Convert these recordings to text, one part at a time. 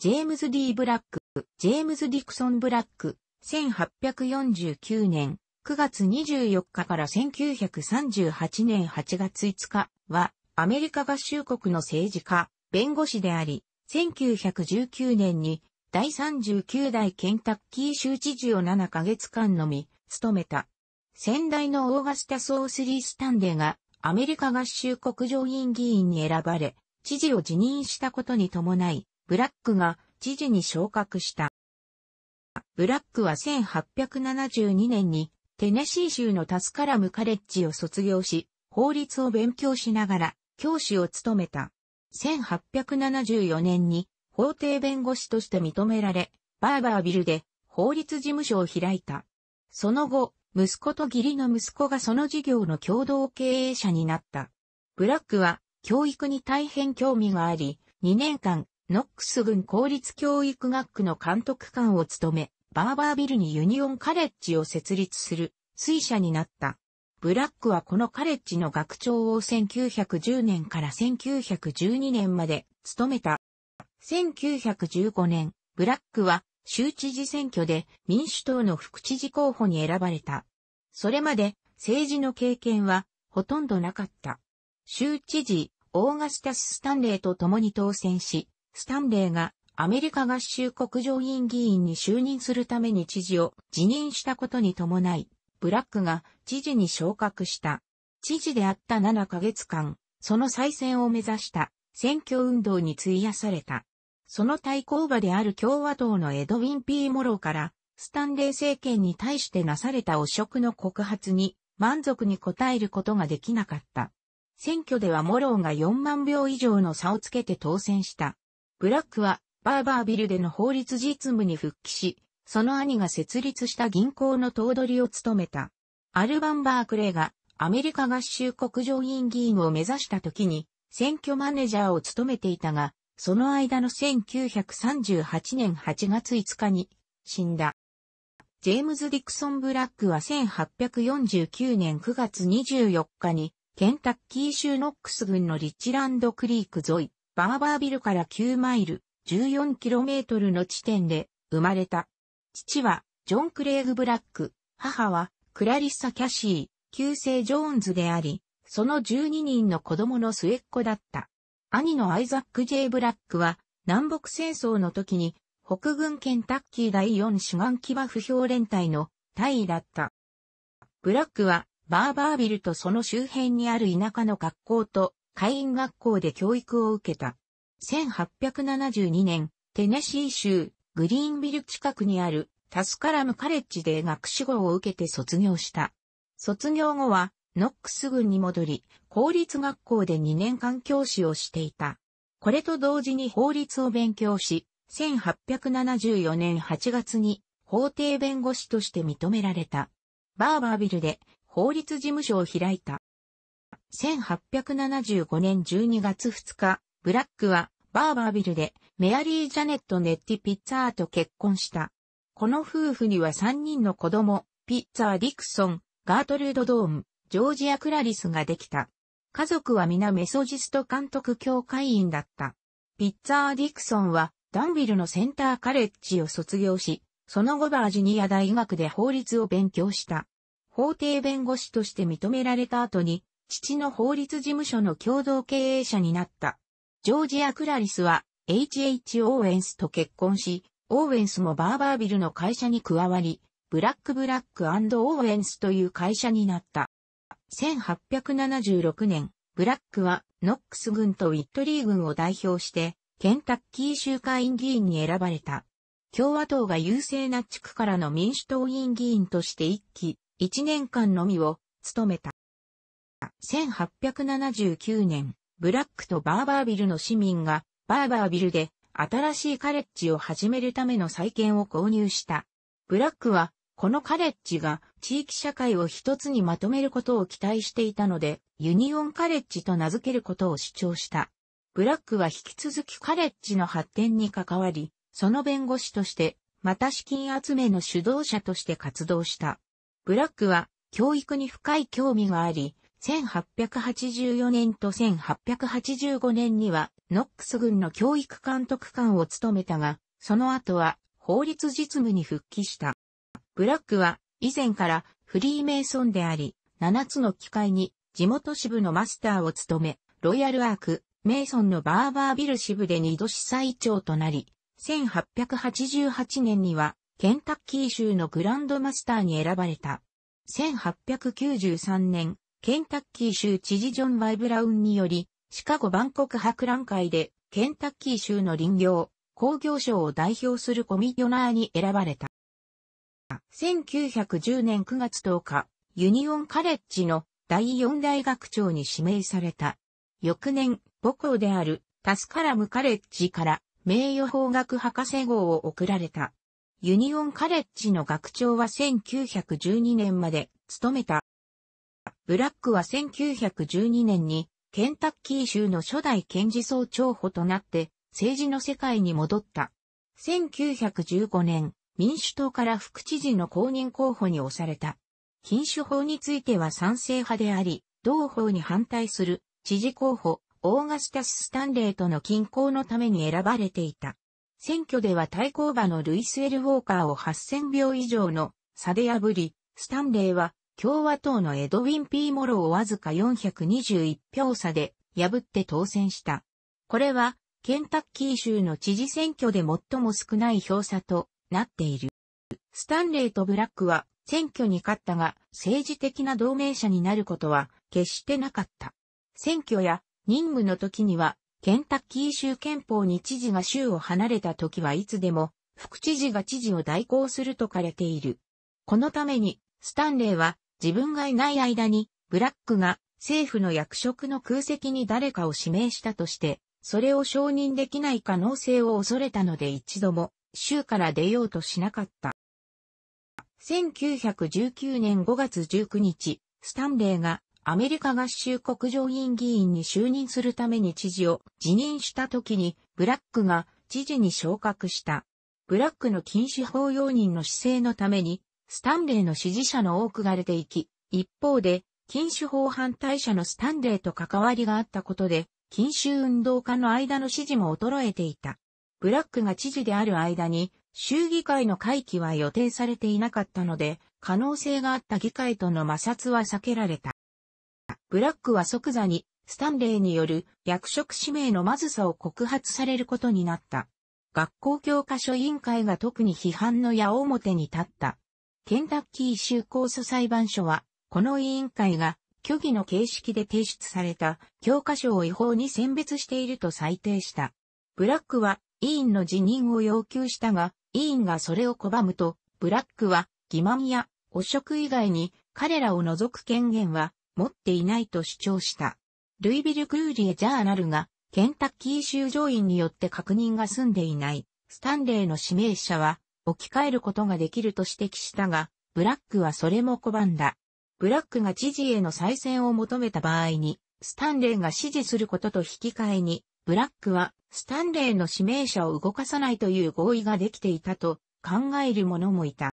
ジェームズ・ D・ ブラック、ジェームズ・ディクソン・ブラック、1849年9月24日から1938年8月5日は、アメリカ合衆国の政治家、弁護士であり、1919年に第39代ケンタッキー州知事を7ヶ月間のみ、務めた。先代のオーガスタ・ソースリー・スタンデーがアメリカ合衆国上院議員に選ばれ、知事を辞任したことに伴い、ブラックが知事に昇格した。ブラックは1872年にテネシー州のタスカラムカレッジを卒業し、法律を勉強しながら教師を務めた。1874年に法廷弁護士として認められ、バーバービルで法律事務所を開いた。その後、息子と義理の息子がその事業の共同経営者になった。ブラックは教育に大変興味があり、2年間ノックス郡公立教育学区の監督官を務め、バーバービルにユニオンカレッジを設立する水車になった。ブラックはこのカレッジの学長を1910年から1912年まで務めた。1915年、ブラックは州知事選挙で民主党の副知事候補に選ばれた。それまで政治の経験はほとんどなかった。州知事、オーガスタス・スタンレーと共に当選し、スタンレーがアメリカ合衆国上院議員に就任するために知事を辞任したことに伴い、ブラックが知事に昇格した。知事であった7ヶ月間、その再選を目指した選挙運動に費やされた。その対抗馬である共和党のエドウィン・ピー・モローから、スタンレー政権に対してなされた汚職の告発に満足に応えることができなかった。選挙ではモローが4万票以上の差をつけて当選した。ブラックはバーバービルでの法律実務に復帰し、その兄が設立した銀行の頭取を務めた。アルバン・バークレーがアメリカ合衆国上院議員を目指した時に選挙マネージャーを務めていたが、その間の1938年8月5日に死んだ。ジェームズ・ディクソン・ブラックは1849年9月24日にケンタッキー州ノックス郡のリッチランド・クリーク沿い、バーバービルから9マイル、14km の地点で生まれた。父はジョン・クレイグ・ブラック、母はクラリッサ・キャシー、旧姓ジョーンズであり、その12人の子供の末っ子だった。兄のアイザック・ジェイ・ブラックは、南北戦争の時に、北軍ケンタッキー第4主眼騎馬不評連隊の隊員だった。ブラックは、バーバービルとその周辺にある田舎の学校と、会員学校で教育を受けた。1872年、テネシー州、グリーンビル近くにあるタスカラムカレッジで学士号を受けて卒業した。卒業後は、ノックス郡に戻り、公立学校で2年間教師をしていた。これと同時に法律を勉強し、1874年8月に法廷弁護士として認められた。バーバービルで法律事務所を開いた。1875年12月2日、ブラックはバーバービルでメアリー・ジャネット・ネッティ・ピッツァーと結婚した。この夫婦には3人の子供、ピッツァー・ディクソン、ガートルード・ドーム、ジョージア・クラリスができた。家族は皆メソジスト監督協会員だった。ピッツァー・ディクソンはダンビルのセンターカレッジを卒業し、その後バージニア大学で法律を勉強した。法廷弁護士として認められた後に父の法律事務所の共同経営者になった。ジョージア・クラリスは H.H. オーウェンスと結婚し、オーウェンスもバーバービルの会社に加わり、ブラック・ブラックオーウェンスという会社になった。1876年、ブラックはノックス軍とウィットリー軍を代表して、ケンタッキー州会員議員に選ばれた。共和党が優勢な地区からの民主党員議員として一期、一年間のみを務めた。1879年、ブラックとバーバービルの市民が、バーバービルで新しいカレッジを始めるための再建を購入した。ブラックは、このカレッジが地域社会を一つにまとめることを期待していたので、ユニオンカレッジと名付けることを主張した。ブラックは引き続きカレッジの発展に関わり、その弁護士として、また資金集めの主導者として活動した。ブラックは教育に深い興味があり、1884年と1885年にはノックス軍の教育監督官を務めたが、その後は法律実務に復帰した。ブラックは以前からフリーメイソンであり、7つの機会に地元支部のマスターを務め、ロイヤルアーク、メイソンのバーバービル支部で2度司祭長となり、1888年にはケンタッキー州のグランドマスターに選ばれた。1893年、ケンタッキー州知事ジョン・バイ・ブラウンにより、シカゴ万国博覧会で、ケンタッキー州の林業、工業省を代表するコミッショナーに選ばれた。1910年9月10日、ユニオンカレッジの第四大学長に指名された。翌年、母校であるタスカラムカレッジから名誉法学博士号を贈られた。ユニオンカレッジの学長は1912年まで務めた。ブラックは1912年にケンタッキー州の初代検事総長補となって政治の世界に戻った。1915年、民主党から副知事の公認候補に押された。禁酒法については賛成派であり、同法に反対する知事候補、オーガスタス・スタンレーとの均衡のために選ばれていた。選挙では対抗馬のルイス・エル・ウォーカーを8000票以上の差で破り、スタンレーは共和党のエドウィン・ピー・モロをわずか421票差で破って当選した。これは、ケンタッキー州の知事選挙で最も少ない票差となっている。スタンレーとブラックは選挙に勝ったが政治的な同盟者になることは決してなかった。選挙や任務の時にはケンタッキー州憲法に知事が州を離れた時はいつでも副知事が知事を代行するとかれている。このためにスタンレーは自分がいない間に、ブラックが政府の役職の空席に誰かを指名したとして、それを承認できない可能性を恐れたので一度も州から出ようとしなかった。1919年5月19日、スタンレーがアメリカ合衆国上院議員に就任するために知事を辞任した時に、ブラックが知事に昇格した。ブラックの禁止法容認の姿勢のために、スタンレーの支持者の多くが出ていき、一方で、禁酒法反対者のスタンレーと関わりがあったことで、禁酒運動家の間の支持も衰えていた。ブラックが知事である間に、衆議会の会期は予定されていなかったので、可能性があった議会との摩擦は避けられた。ブラックは即座に、スタンレーによる役職指名のまずさを告発されることになった。学校教科書委員会が特に批判の矢面に立った。ケンタッキー州控訴裁判所は、この委員会が虚偽の形式で提出された教科書を違法に選別していると裁定した。ブラックは委員の辞任を要求したが、委員がそれを拒むと、ブラックは欺瞞や汚職以外に彼らを除く権限は持っていないと主張した。ルイビル・クーリエ・ジャーナルがケンタッキー州上院によって確認が済んでいないスタンレーの指名者は置き換えることができると指摘したが、ブラックはそれも拒んだ。ブラックが知事への再選を求めた場合に、スタンレーが支持することと引き換えに、ブラックはスタンレーの指名者を動かさないという合意ができていたと考える者もいた。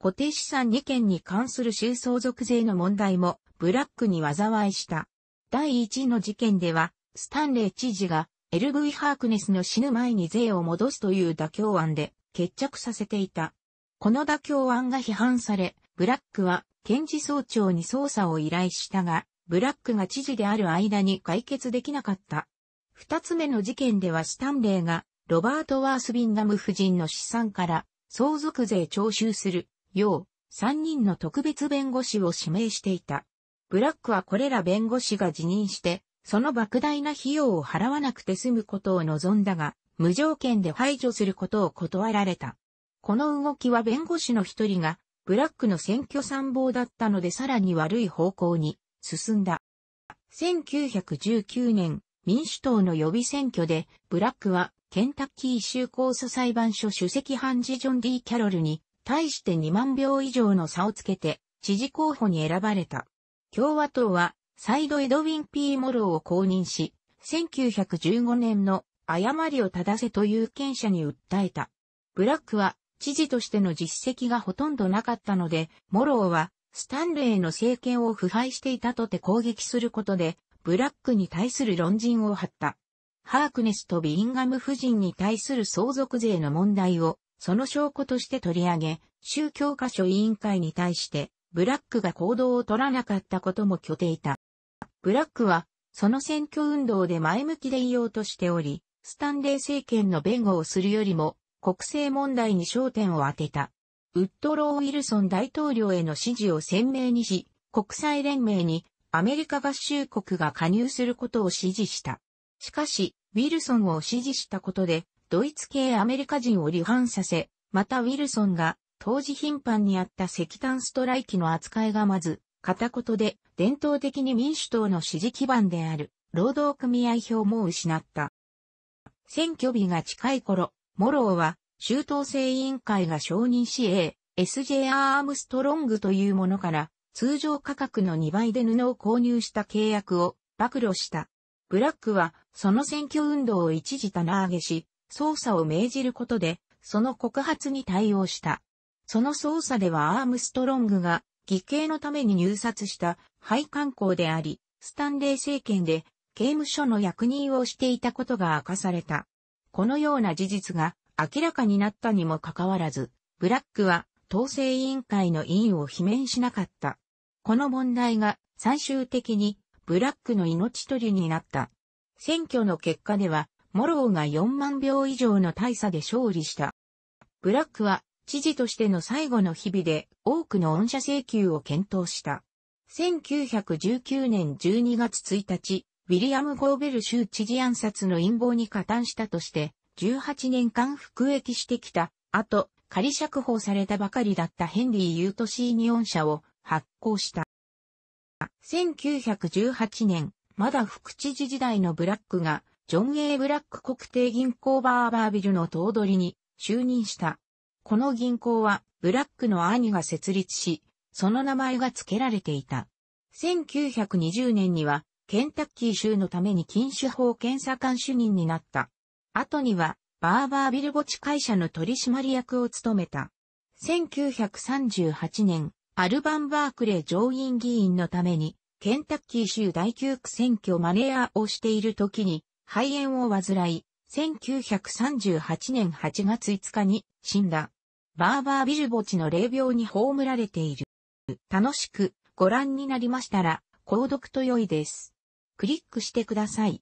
固定資産2件に関する収相続税の問題もブラックに災いした。第1の事件では、スタンレー知事が LV ハークネスの死ぬ前に税を戻すという妥協案で、決着させていた。この妥協案が批判され、ブラックは検事総長に捜査を依頼したが、ブラックが知事である間に解決できなかった。二つ目の事件ではスタンレーが、ロバート・ワース・ビンガム夫人の資産から相続税徴収するよう、三人の特別弁護士を指名していた。ブラックはこれら弁護士が辞任して、その莫大な費用を払わなくて済むことを望んだが、無条件で排除することを断られた。この動きは弁護士の一人が、ブラックの選挙参謀だったのでさらに悪い方向に進んだ。1919年、民主党の予備選挙で、ブラックはケンタッキー州控訴裁判所主席判事ジョン・ D・ キャロルに対して2万票以上の差をつけて知事候補に選ばれた。共和党はサイド・エドウィン・ P・ モローを公認し、1915年の誤りを正せと有権者に訴えた。ブラックは知事としての実績がほとんどなかったので、モローはスタンレーの政権を腐敗していたとて攻撃することで、ブラックに対する論陣を張った。ハークネスとビインガム夫人に対する相続税の問題を、その証拠として取り上げ、宗教科書委員会に対して、ブラックが行動を取らなかったことも拠ていた。ブラックは、その選挙運動で前向きでいようとしており、スタンレー政権の弁護をするよりも、国政問題に焦点を当てた。ウッドロー・ウィルソン大統領への支持を鮮明にし、国際連盟にアメリカ合衆国が加入することを支持した。しかし、ウィルソンを支持したことで、ドイツ系アメリカ人を離反させ、またウィルソンが当時頻繁にあった石炭ストライキの扱いがまず、片言で伝統的に民主党の支持基盤である労働組合票も失った。選挙日が近い頃、モローは、州到制委員会が承認し A、SJ アームストロングというものから、通常価格の2倍で布を購入した契約を暴露した。ブラックは、その選挙運動を一時棚上げし、捜査を命じることで、その告発に対応した。その捜査ではアームストロングが、偽計のために入札した、廃刊行であり、スタンレー政権で刑務所の役人をしていたことが明かされた。このような事実が明らかになったにもかかわらず、ブラックは統制委員会の委員を罷免しなかった。この問題が最終的にブラックの命取りになった。選挙の結果では、モローが4万票以上の大差で勝利した。ブラックは知事としての最後の日々で多くの恩赦請求を検討した。1919年12月1日、ウィリアム・ゴーベル州知事暗殺の陰謀に加担したとして、18年間服役してきた、後、仮釈放されたばかりだったヘンリー・ユートシーニオン社を発行した。1918年、まだ副知事時代のブラックが、ジョン・エ A・ ブラック国定銀行バーバービルの頭取に就任した。この銀行は、ブラックの兄が設立し、その名前が付けられていた。1920年には、ケンタッキー州のために禁酒法検査官主任になった。後には、バーバービルゴチ会社の取締役を務めた。1938年、アルバン・バークレー上院議員のために、ケンタッキー州第9区選挙マネアをしている時に、肺炎を患い、1938年8月5日に死んだ。バーバービルボチの霊病に葬られている。楽しくご覧になりましたら、購読と良いです。クリックしてください。